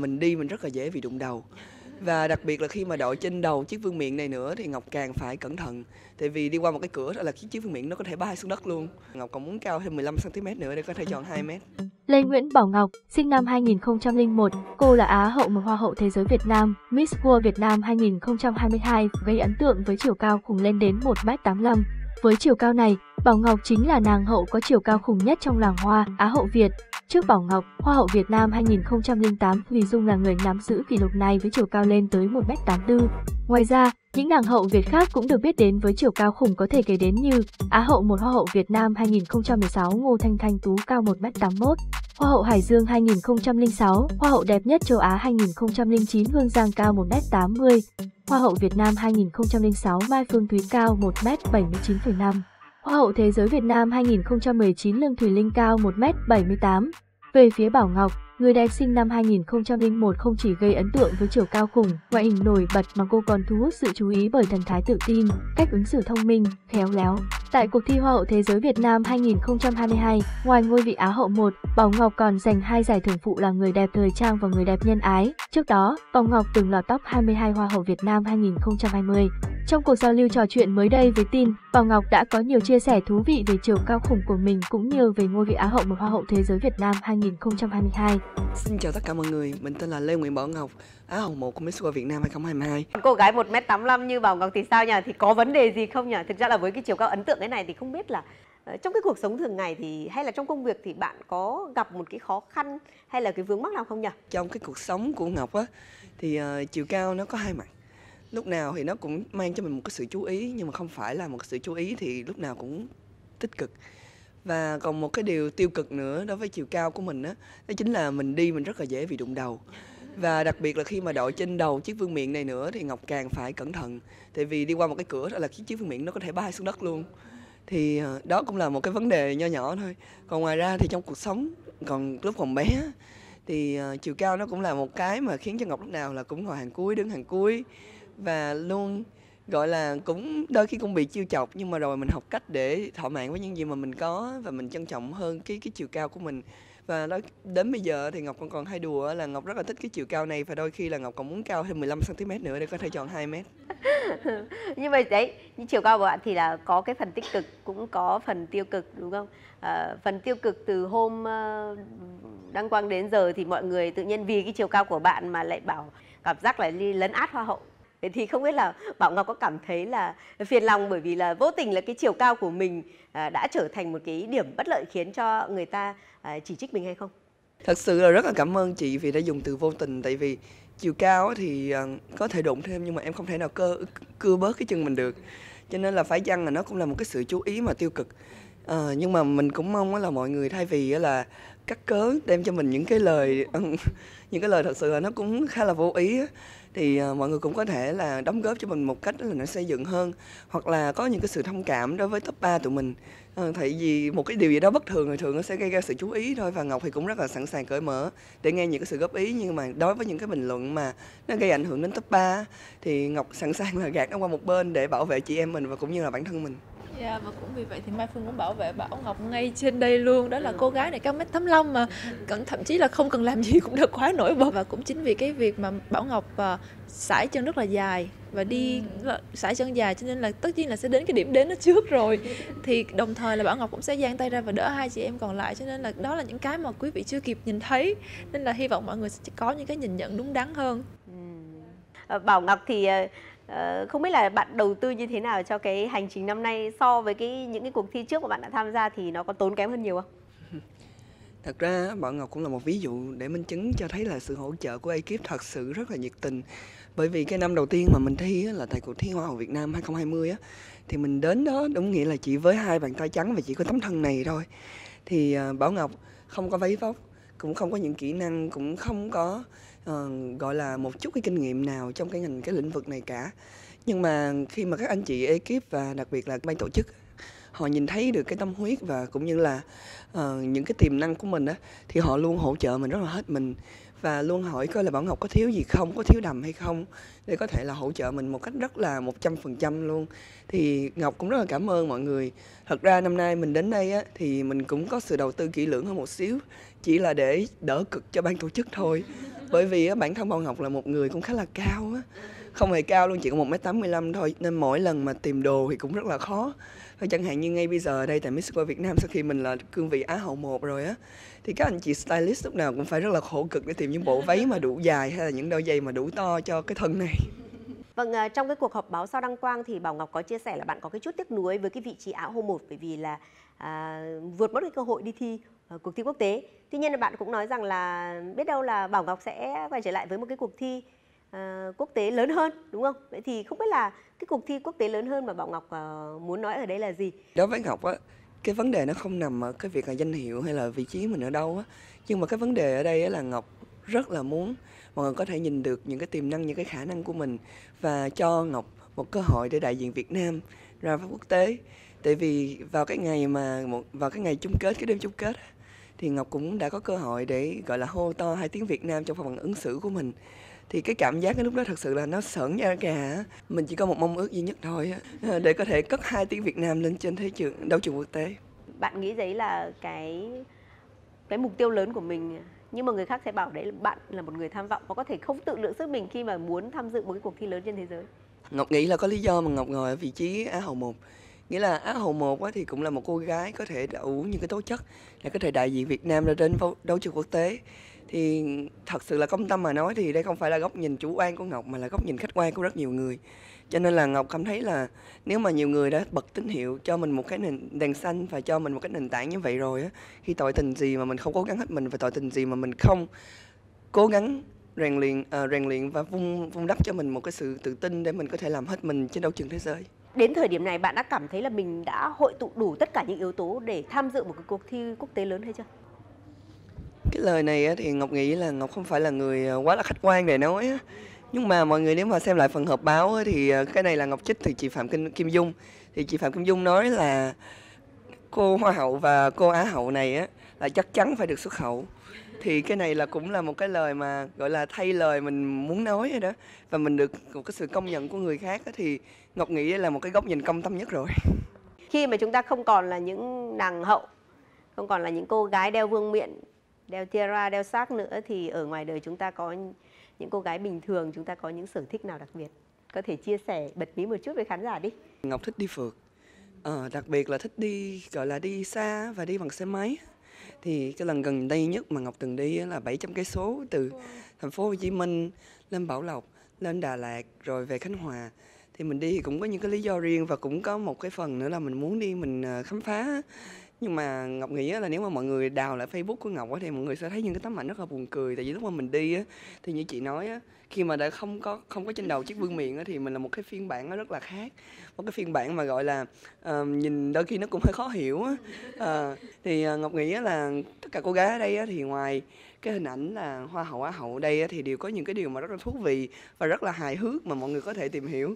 mình đi mình rất là dễ bị đụng đầu và đặc biệt là khi mà đội trên đầu chiếc vương miện này nữa thì ngọc càng phải cẩn thận tại vì đi qua một cái cửa đó là chiếc vương miện nó có thể bay xuống đất luôn ngọc còn muốn cao thêm 15 cm nữa để có thể chọn 2 mét Lê Nguyễn Bảo Ngọc, sinh năm 2001, cô là Á hậu một Hoa hậu Thế giới Việt Nam, Miss World Việt Nam 2022, gây ấn tượng với chiều cao khủng lên đến 1m85. Với chiều cao này, Bảo Ngọc chính là nàng hậu có chiều cao khủng nhất trong làng hoa Á hậu Việt. Trước Bảo Ngọc, Hoa hậu Việt Nam 2008 Vì Dung là người nắm giữ kỷ lục này với chiều cao lên tới 1m84. Ngoài ra, những nàng hậu Việt khác cũng được biết đến với chiều cao khủng có thể kể đến như Á hậu một Hoa hậu Việt Nam 2016 Ngô Thanh Thanh Tú cao 1m81, Hoa hậu Hải Dương 2006, Hoa hậu đẹp nhất châu Á 2009 Hương Giang cao 1m80, Hoa hậu Việt Nam 2006 Mai Phương Thúy cao 1m79,5. Hoa hậu Thế giới Việt Nam 2019 Lương Thùy Linh cao 1m78. Về phía Bảo Ngọc, người đẹp sinh năm 2001 không chỉ gây ấn tượng với chiều cao khủng, ngoại hình nổi bật mà cô còn thu hút sự chú ý bởi thần thái tự tin, cách ứng xử thông minh, khéo léo. Tại cuộc thi Hoa hậu Thế giới Việt Nam 2022, ngoài ngôi vị Á hậu 1, Bảo Ngọc còn giành hai giải thưởng phụ là người đẹp thời trang và người đẹp nhân ái. Trước đó, Bảo Ngọc từng lọt top 22 Hoa hậu Việt Nam 2020. Trong cuộc giao lưu trò chuyện mới đây với tin, Bảo Ngọc đã có nhiều chia sẻ thú vị về chiều cao khủng của mình cũng như về ngôi vị Á hậu một Hoa hậu Thế giới Việt Nam 2022. Xin chào tất cả mọi người, mình tên là Lê Nguyễn Bảo Ngọc, Á hậu một của Miss World Việt Nam 2022. Cô gái 1m85 như Bảo Ngọc thì sao nhỉ? Thì có vấn đề gì không nhỉ? Thực ra là với cái chiều cao ấn tượng thế này thì không biết là ờ, trong cái cuộc sống thường ngày thì hay là trong công việc thì bạn có gặp một cái khó khăn hay là cái vướng mắc nào không nhỉ? Trong cái cuộc sống của Ngọc á thì uh, chiều cao nó có hai mặt lúc nào thì nó cũng mang cho mình một cái sự chú ý nhưng mà không phải là một sự chú ý thì lúc nào cũng tích cực và còn một cái điều tiêu cực nữa đối với chiều cao của mình đó, đó chính là mình đi mình rất là dễ bị đụng đầu và đặc biệt là khi mà đội trên đầu chiếc vương miện này nữa thì ngọc càng phải cẩn thận tại vì đi qua một cái cửa là chiếc chiếc vương miện nó có thể bay xuống đất luôn thì ờ, đó cũng là một cái vấn đề nho nhỏ thôi còn ngoài ra thì trong cuộc sống còn lúc còn bé thì ờ, chiều cao nó cũng là một cái mà khiến cho ngọc lúc nào là cũng ngồi hàng cuối đứng hàng cuối và luôn gọi là cũng đôi khi cũng bị chiêu chọc nhưng mà rồi mình học cách để thỏa mãn với những gì mà mình có và mình trân trọng hơn cái cái chiều cao của mình và đó, đến bây giờ thì Ngọc còn còn hay đùa là Ngọc rất là thích cái chiều cao này và đôi khi là Ngọc còn muốn cao thêm 15 cm nữa để có thể chọn 2 mét nhưng mà đấy, những chiều cao của bạn thì là có cái phần tích cực cũng có phần tiêu cực đúng không? À, phần tiêu cực từ hôm ờ, đăng quang đến giờ thì mọi người tự nhiên vì cái chiều cao của bạn mà lại bảo cảm giác lại đi lấn át hoa hậu thế thì không biết là bảo ngọc có cảm thấy là phiền lòng bởi vì là vô tình là cái chiều cao của mình à, đã trở thành một cái điểm bất lợi khiến cho người ta à, chỉ trích mình hay không thật sự là rất là cảm ơn chị vì đã dùng từ vô tình tại vì chiều cao thì à, có thể đụng thêm nhưng mà em không thể nào cơ cưa bớt cái chân mình được cho nên là phải chăng là nó cũng là một cái sự chú ý mà tiêu cực Ờ, nhưng mà mình cũng mong là mọi người thay vì là cắt cớ đem cho mình những cái lời ừ, những cái lời thật sự là nó cũng khá là vô ý thì, ờ, mọi người cũng có thể là đóng góp cho mình một cách là nó xây dựng hơn, hoặc là có những cái sự thông cảm đối với top 3 tụi mình. Ờ, tại vì một cái điều gì đó bất thường thì thường nó sẽ gây ra sự chú ý thôi và Ngọc thì cũng rất là sẵn sàng cởi mở để nghe những cái sự góp ý, nhưng mà đối với những cái bình luận mà nó gây ảnh hưởng đến top 3 thì Ngọc sẵn sàng là gạt nó qua một bên để bảo vệ chị em mình và cũng như là bản thân mình yeah, dạ, và cũng vì vậy thì Mai Phương cũng bảo vệ Bảo Ngọc ngay trên đây luôn Đó là ừ. cô gái này cao mét thấm long mà cần, Thậm chí là không cần làm gì cũng được quá nổi bật Và cũng chính vì cái việc mà Bảo Ngọc sải à, chân rất là dài và đi sải ừ. chân dài cho nên là tất nhiên là sẽ đến cái điểm đến nó trước rồi thì đồng thời là bảo ngọc cũng sẽ giang tay ra và đỡ hai chị em còn lại cho nên là đó là những cái mà quý vị chưa kịp nhìn thấy nên là hy vọng mọi người sẽ có những cái nhìn nhận đúng đắn hơn ừ. ờ, bảo ngọc thì ờ, Ờ, không biết là bạn đầu tư như thế nào cho cái hành trình năm nay so với cái những cái cuộc thi trước mà bạn đã tham gia thì nó có tốn kém hơn nhiều không? Thật ra bọn Ngọc cũng là một ví dụ để minh chứng cho thấy là sự hỗ trợ của ekip thật sự rất là nhiệt tình. Bởi vì cái năm đầu tiên mà mình thi là tại cuộc thi Hoa hậu Việt Nam 2020 á thì mình đến đó đúng nghĩa là chỉ với hai bàn tay trắng và chỉ có tấm thân này thôi. Thì à, Bảo Ngọc không có váy vóc, cũng không có những kỹ năng, cũng không có Ờ, gọi là một chút cái kinh nghiệm nào trong cái ngành cái lĩnh vực này cả nhưng mà khi mà các anh chị ekip và đặc biệt là ban tổ chức họ nhìn thấy được cái tâm huyết và cũng như là uh, những cái tiềm năng của mình đó thì họ luôn hỗ trợ mình rất là hết mình và luôn hỏi coi là bạn Ngọc có thiếu gì không có thiếu đầm hay không để có thể là hỗ trợ mình một cách rất là một trăm phần trăm luôn thì Ngọc cũng rất là cảm ơn mọi người thật ra năm nay mình đến đây á, thì mình cũng có sự đầu tư kỹ lưỡng hơn một xíu chỉ là để đỡ cực cho ban tổ chức thôi bởi vì á, bản thân Bảo Ngọc là một người cũng khá là cao á không hề cao luôn chỉ có một m tám mươi lăm thôi nên mỗi lần mà tìm đồ thì cũng rất là khó Thôi chẳng hạn như ngay bây giờ đây tại Miss World Việt Nam sau khi mình là cương vị Á hậu một rồi á thì các anh chị stylist lúc nào cũng phải rất là khổ cực để tìm những bộ váy mà đủ dài hay là những đôi giày mà đủ to cho cái thân này. Vâng, ờ, trong cái cuộc họp báo sau đăng quang thì Bảo Ngọc có chia sẻ là bạn có cái chút tiếc nuối với cái vị trí Á hậu một bởi vì là à, vượt mất cái cơ hội đi thi ờ, cuộc thi quốc tế. Tuy nhiên là bạn cũng nói rằng là biết đâu là Bảo Ngọc sẽ quay trở lại với một cái cuộc thi Ờ, quốc tế lớn hơn đúng không? Vậy thì không biết là cái cuộc thi quốc tế lớn hơn mà Bảo Ngọc uh, muốn nói ở đây là gì? Đối với Ngọc á, cái vấn đề nó không nằm ở cái việc là danh hiệu hay là vị trí mình ở đâu á, nhưng mà cái vấn đề ở đây á là Ngọc rất là muốn mọi người có thể nhìn được những cái tiềm năng, những cái khả năng của mình và cho Ngọc một cơ hội để đại diện Việt Nam ra pháp quốc tế. Tại vì vào cái ngày mà vào cái ngày chung kết, cái đêm chung kết thì Ngọc cũng đã có cơ hội để gọi là hô to hai tiếng Việt Nam trong phần ứng xử của mình thì cái cảm giác cái lúc đó thật sự là nó sởn da gà mình chỉ có một mong ước duy nhất thôi à, để có thể cất hai tiếng Việt Nam lên trên thế trường đấu trường quốc tế bạn nghĩ đấy là cái cái mục tiêu lớn của mình nhưng mà người khác sẽ bảo đấy là bạn là một người tham vọng và có thể không tự lượng sức mình khi mà muốn tham dự một cái cuộc thi lớn trên thế giới Ngọc nghĩ là có lý do mà Ngọc ngồi ở vị trí Á hậu một nghĩa là Á hậu 1 thì cũng là một cô gái có thể đủ những cái tố chất là có thể đại diện Việt Nam ra đến đấu trường quốc tế thì thật sự là công tâm mà nói thì đây không phải là góc nhìn chủ quan của ngọc mà là góc nhìn khách quan của rất nhiều người cho nên là ngọc cảm thấy là nếu mà nhiều người đã bật tín hiệu cho mình một cái nền đèn xanh và cho mình một cái nền tảng như vậy rồi á khi tội tình gì mà mình không cố gắng hết mình và tội tình gì mà mình không cố gắng rèn luyện à, rèn luyện và vung vung đắp cho mình một cái sự tự tin để mình có thể làm hết mình trên đấu trường thế giới đến thời điểm này bạn đã cảm thấy là mình đã hội tụ đủ tất cả những yếu tố để tham dự một cái cuộc thi quốc tế lớn hay chưa cái lời này thì ngọc nghĩ là ngọc không phải là người ờ, quá là khách quan để nói nhưng mà mọi người nếu mà xem lại phần hợp báo thì ờ, cái này là ngọc trích thì chị phạm kim, kim dung thì chị phạm kim dung nói là cô hoa hậu và cô á hậu này á là chắc chắn phải được xuất khẩu thì cái này là cũng là một cái lời mà gọi là thay lời mình muốn nói rồi đó và mình được một cái sự công nhận của người khác thì ngọc nghĩ là một cái góc nhìn công tâm nhất rồi khi mà chúng ta không còn là những nàng hậu không còn là những cô gái đeo vương miện đeo tiara đeo sắc nữa thì ở ngoài đời chúng ta có những cô gái bình thường chúng ta có những sở thích nào đặc biệt có thể chia sẻ bật mí một chút với khán giả đi ngọc thích đi phượt ờ, đặc biệt là thích đi gọi là đi xa và đi bằng xe máy thì cái lần gần đây nhất mà ngọc từng đi là 700 cây số từ thành phố hồ chí minh lên bảo lộc lên đà lạt rồi về khánh hòa thì mình đi thì cũng có những cái lý do riêng và cũng có một cái phần nữa là mình muốn đi mình ờ, khám phá nhưng mà ngọc nghĩ là nếu mà mọi người đào lại facebook của ngọc thì mọi người sẽ thấy những cái tấm ảnh rất là buồn cười tại vì lúc mà mình đi á thì như chị nói á khi mà đã không có không có trên đầu chiếc vương miện á thì mình là một cái phiên bản nó rất là khác một cái phiên bản mà gọi là ờ, nhìn đôi khi nó cũng hơi khó hiểu á ờ, thì ờ, ngọc nghĩ là tất cả cô gái ở đây á thì ngoài cái hình ảnh là hoa hậu á hậu đây á, thì đều có những cái điều mà rất là thú vị và rất là hài hước mà mọi người có thể tìm hiểu